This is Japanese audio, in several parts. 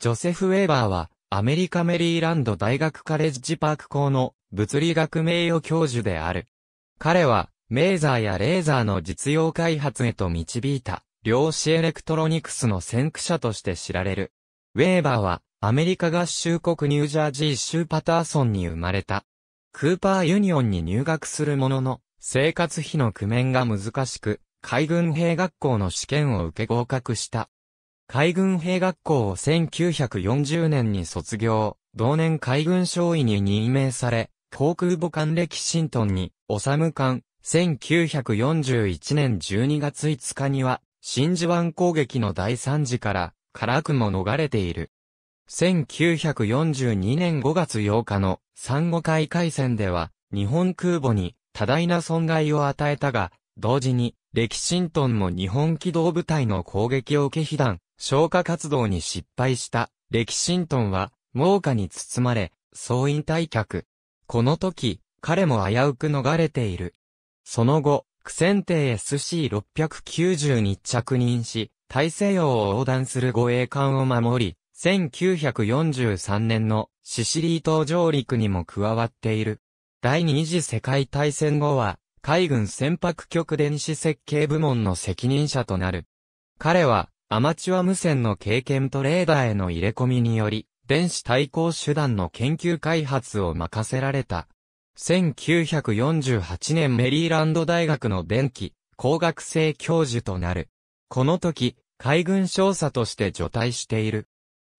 ジョセフ・ウェーバーは、アメリカメリーランド大学カレッジパーク校の物理学名誉教授である。彼は、メーザーやレーザーの実用開発へと導いた、量子エレクトロニクスの先駆者として知られる。ウェーバーは、アメリカ合衆国ニュージャージー州パターソンに生まれた。クーパーユニオンに入学するものの、生活費の工面が難しく、海軍兵学校の試験を受け合格した。海軍兵学校を1940年に卒業、同年海軍少尉に任命され、航空母艦歴シントンに、おさむ艦、1941年12月5日には、真珠湾攻撃の第3次から、辛くも逃れている。1942年5月8日の産後海海戦では、日本空母に多大な損害を与えたが、同時に、歴シントンも日本機動部隊の攻撃を受け被弾、消火活動に失敗した歴史ントンは、猛火に包まれ、総員退却。この時、彼も危うく逃れている。その後、苦戦艇 SC690 に着任し、大西洋を横断する護衛艦を守り、1943年のシシリー島上陸にも加わっている。第二次世界大戦後は、海軍船舶局電子設計部門の責任者となる。彼は、アマチュア無線の経験とレーダーへの入れ込みにより、電子対抗手段の研究開発を任せられた。1948年メリーランド大学の電気、工学生教授となる。この時、海軍少佐として除隊している。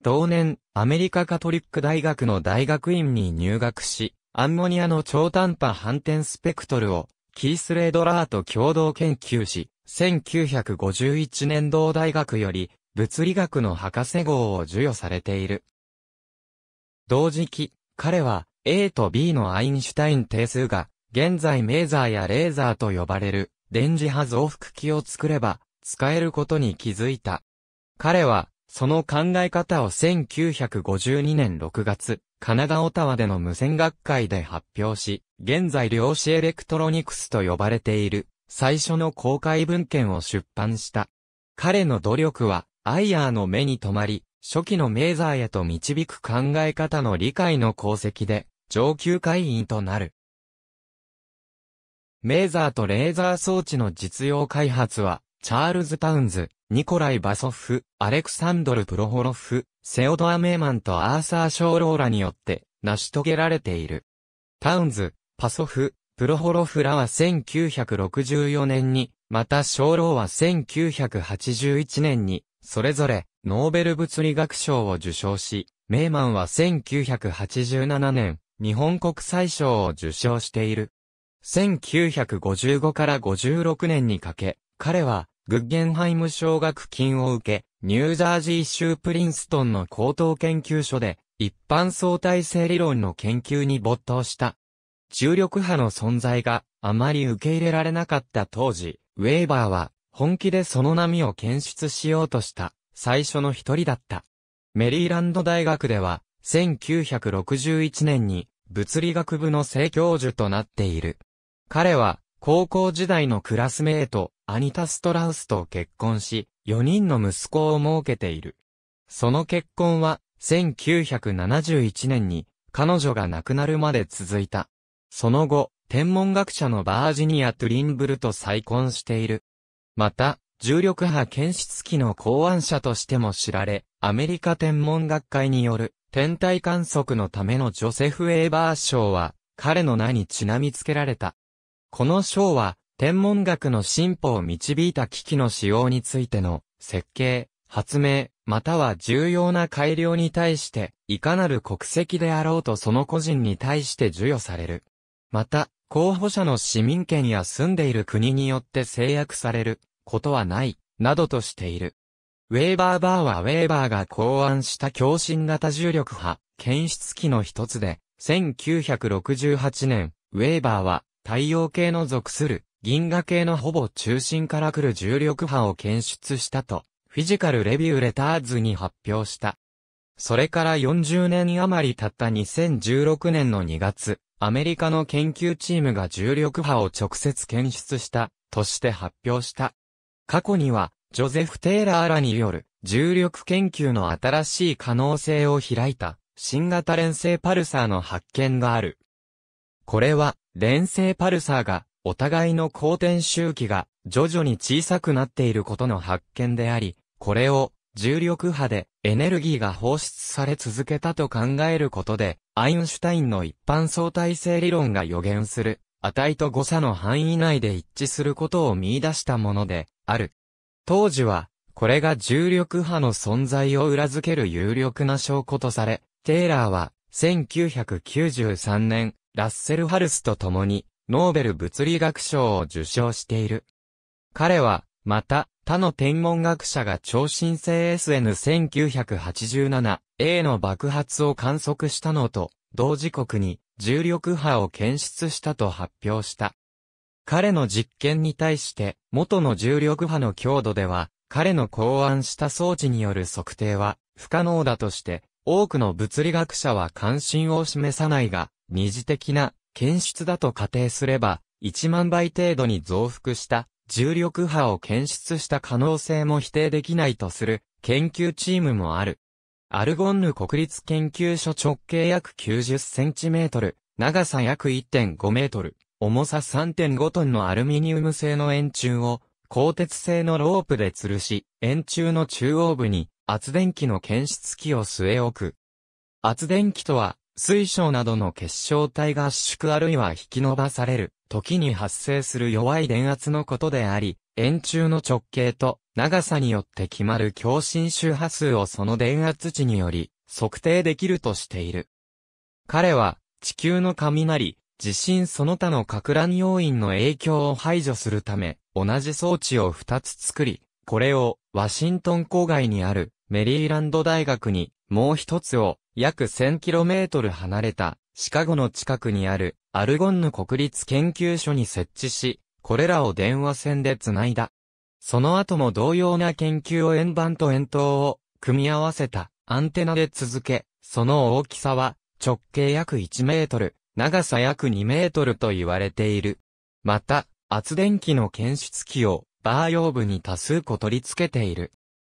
同年、アメリカカトリック大学の大学院に入学し、アンモニアの超短波反転スペクトルを、キース・レードラーと共同研究し、1951年同大学より物理学の博士号を授与されている。同時期、彼は A と B のアインシュタイン定数が、現在メーザーやレーザーと呼ばれる電磁波増幅器を作れば使えることに気づいた。彼は、その考え方を1952年6月、カナダオタワでの無線学会で発表し、現在量子エレクトロニクスと呼ばれている最初の公開文献を出版した。彼の努力は、アイヤーの目に留まり、初期のメーザーへと導く考え方の理解の功績で、上級会員となる。メーザーとレーザー装置の実用開発は、チャールズ・タウンズ、ニコライ・バソフ、アレクサンドル・プロホロフ、セオドア・メーマンとアーサー・ショーローラによって、成し遂げられている。タウンズ、パソフ、プロホロフラは1964年に、また小老は1981年に、それぞれ、ノーベル物理学賞を受賞し、メーマンは1987年、日本国際賞を受賞している。1955から56年にかけ、彼は、グッゲンハイム奨学金を受け、ニュージャージー州プリンストンの高等研究所で、一般相対性理論の研究に没頭した。重力波の存在があまり受け入れられなかった当時、ウェーバーは本気でその波を検出しようとした最初の一人だった。メリーランド大学では1961年に物理学部の正教授となっている。彼は高校時代のクラスメイトアニタ・ストラウスと結婚し、4人の息子を設けている。その結婚は1971年に彼女が亡くなるまで続いた。その後、天文学者のバージニア・トゥリンブルと再婚している。また、重力波検出機の考案者としても知られ、アメリカ天文学会による天体観測のためのジョセフ・エーバー賞は、彼の名にちなみつけられた。この賞は、天文学の進歩を導いた機器の使用についての設計、発明、または重要な改良に対して、いかなる国籍であろうとその個人に対して授与される。また、候補者の市民権や住んでいる国によって制約されることはない、などとしている。ウェーバーバーはウェーバーが考案した共振型重力波、検出器の一つで、1968年、ウェーバーは太陽系の属する銀河系のほぼ中心から来る重力波を検出したと、フィジカルレビューレターズに発表した。それから40年余り経った2016年の2月、アメリカの研究チームが重力波を直接検出した、として発表した。過去には、ジョゼフ・テイラーらによる重力研究の新しい可能性を開いた新型連星パルサーの発見がある。これは連星パルサーがお互いの公転周期が徐々に小さくなっていることの発見であり、これを重力波でエネルギーが放出され続けたと考えることで、アインシュタインの一般相対性理論が予言する、値と誤差の範囲内で一致することを見出したもので、ある。当時は、これが重力波の存在を裏付ける有力な証拠とされ、テイラーは、1993年、ラッセル・ハルスと共に、ノーベル物理学賞を受賞している。彼は、また、他の天文学者が超新星 SN1987A の爆発を観測したのと、同時刻に重力波を検出したと発表した。彼の実験に対して、元の重力波の強度では、彼の考案した装置による測定は不可能だとして、多くの物理学者は関心を示さないが、二次的な検出だと仮定すれば、1万倍程度に増幅した重力波を検出した可能性も否定できないとする研究チームもある。アルゴンヌ国立研究所直径約90センチメートル、長さ約1.5メートル、重さ3.5トンのアルミニウム製の円柱を、鋼鉄製のロープで吊るし、円柱の中央部に圧電機の検出器を据え置く。圧電機とは、水晶などの結晶体が圧縮あるいは引き伸ばされる、時に発生する弱い電圧のことであり、円柱の直径と長さによって決まる共振周波数をその電圧値により測定できるとしている。彼は地球の雷、地震その他の格乱要因の影響を排除するため、同じ装置を2つ作り、これをワシントン郊外にあるメリーランド大学に、もう一つを約 1000km 離れたシカゴの近くにあるアルゴンヌ国立研究所に設置し、これらを電話線でつないだ。その後も同様な研究を円盤と円筒を組み合わせたアンテナで続け、その大きさは直径約1メートル、長さ約2メートルと言われている。また、圧電機の検出器をバー用部に多数個取り付けている。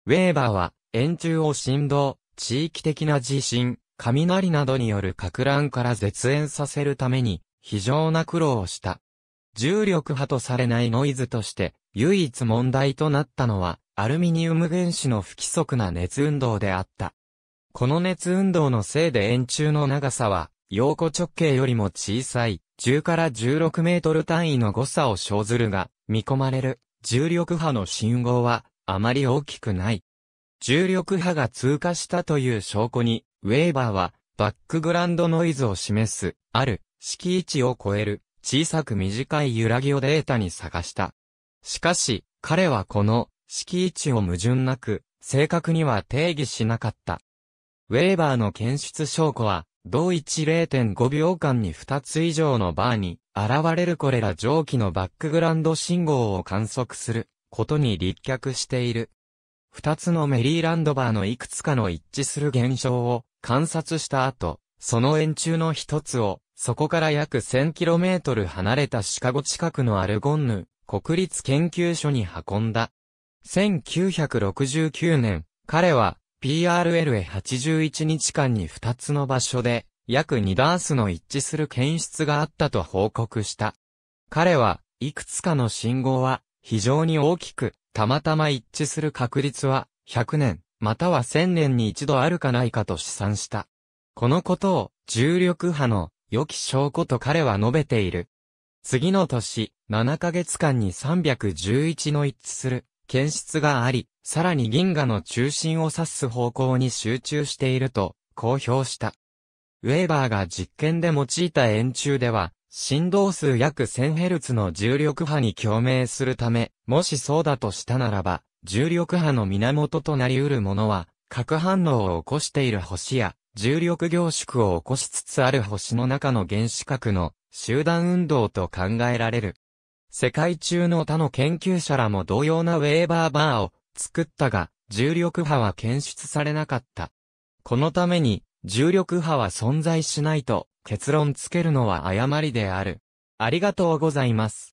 ウェーバーは、円柱を振動、地域的な地震、雷などによる格乱から絶縁させるために、非常な苦労をした。重力波とされないノイズとして、唯一問題となったのは、アルミニウム原子の不規則な熱運動であった。この熱運動のせいで円柱の長さは、陽子直径よりも小さい、10から16メートル単位の誤差を生ずるが、見込まれる重力波の信号は、あまり大きくない。重力波が通過したという証拠に、ウェーバーは、バックグラウンドノイズを示す、ある、式位置を超える、小さく短い揺らぎをデータに探した。しかし、彼はこの、式位置を矛盾なく、正確には定義しなかった。ウェーバーの検出証拠は、同一0.5秒間に2つ以上のバーに、現れるこれら蒸気のバックグラウンド信号を観測する、ことに立脚している。2つのメリーランドバーのいくつかの一致する現象を、観察した後、その円柱の一つを、そこから約 1000km 離れたシカゴ近くのアルゴンヌ国立研究所に運んだ。1969年、彼は PRL へ81日間に2つの場所で約2ダースの一致する検出があったと報告した。彼はいくつかの信号は非常に大きく、たまたま一致する確率は100年または千年に一度あるかないかと試算した。このことを、重力波の良き証拠と彼は述べている。次の年、7ヶ月間に311の一致する検出があり、さらに銀河の中心を指す方向に集中していると公表した。ウェーバーが実験で用いた円柱では、振動数約 1000Hz の重力波に共鳴するため、もしそうだとしたならば、重力波の源となり得るものは、核反応を起こしている星や、重力凝縮を起こしつつある星の中の原子核の集団運動と考えられる。世界中の他の研究者らも同様なウェーバーバーを作ったが、重力波は検出されなかった。このために、重力波は存在しないと結論付けるのは誤りである。ありがとうございます。